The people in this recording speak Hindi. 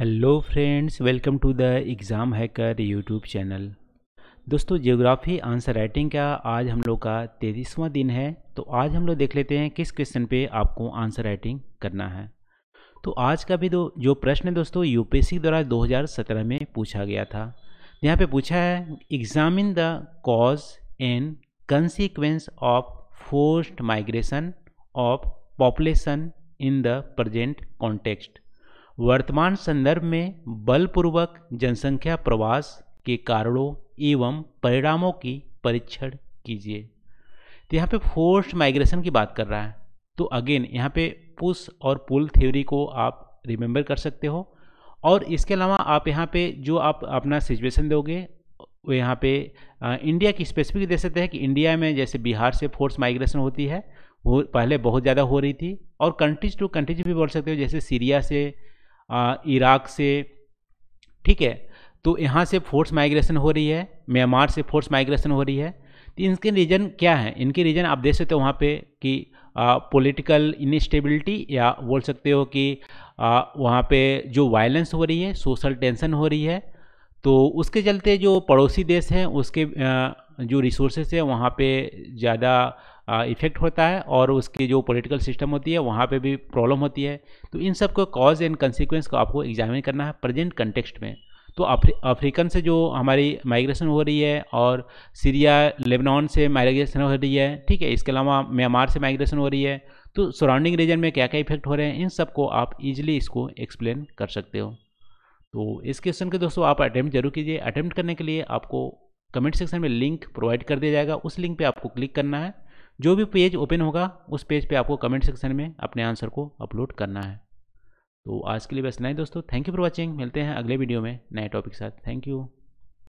hello friends welcome to the exam hacker YouTube channel दोस्तों जियोग्राफी आंसर राइटिंग का आज हम लोग का तेईसवां दिन है तो आज हम लोग देख लेते हैं किस क्वेश्चन पे आपको आंसर राइटिंग करना है तो आज का भी दो जो प्रश्न है दोस्तों यूपीएससी द्वारा 2017 में पूछा गया था यहाँ पे पूछा है examine the cause and consequence of forced migration of population in the present context वर्तमान संदर्भ में बलपूर्वक जनसंख्या प्रवास के कारणों एवं परिणामों की परीक्षण कीजिए तो यहाँ पे फोर्स्ड माइग्रेशन की बात कर रहा है तो अगेन यहाँ पे पुश और पुल थ्योरी को आप रिमेंबर कर सकते हो और इसके अलावा आप यहाँ पे जो आप अपना सिचुएशन दोगे वो यहाँ पे आ, इंडिया की स्पेसिफिक दे सकते हैं कि इंडिया में जैसे बिहार से फोर्स माइग्रेशन होती है वो पहले बहुत ज़्यादा हो रही थी और कंट्रीज टू कंट्रीज भी बोल सकते हो जैसे सीरिया से इराक से ठीक है तो यहाँ से फोर्स माइग्रेशन हो रही है म्यांमार से फोर्स माइग्रेशन हो रही है तो इनके रीज़न क्या है इनके रीज़न आप देख सकते हो वहाँ पे कि पॉलिटिकल इनस्टेबिलिटी या बोल सकते हो कि आ, वहाँ पे जो वायलेंस हो रही है सोशल टेंशन हो रही है तो उसके चलते जो पड़ोसी देश हैं उसके आ, जो रिसोर्सेस हैं वहाँ पे ज़्यादा इफ़ेक्ट होता है और उसकी जो पॉलिटिकल सिस्टम होती है वहाँ पे भी प्रॉब्लम होती है तो इन सब को कॉज एंड कंसिक्वेंस को आपको एग्जामिन करना है प्रेजेंट कंटेक्सट में तो अफ्रीकन से जो हमारी माइग्रेशन हो रही है और सीरिया लेबनान से माइग्रेशन हो रही है ठीक है इसके अलावा म्यांमार से माइग्रेशन हो रही है तो सराउंडिंग रीजन में क्या क्या इफेक्ट हो रहे हैं इन सब को आप इजीली इसको एक्सप्लेन कर सकते हो तो इस क्वेश्चन के दोस्तों आप अटैम्प्ट जरूर कीजिए अटैम्प्ट करने के लिए आपको कमेंट सेक्शन में लिंक प्रोवाइड कर दिया जाएगा उस लिंक पर आपको क्लिक करना है जो भी पेज ओपन होगा उस पेज पे आपको कमेंट सेक्शन में अपने आंसर को अपलोड करना है तो आज के लिए बस इतना ही दोस्तों थैंक यू फॉर वॉचिंग मिलते हैं अगले वीडियो में नए टॉपिक के साथ थैंक यू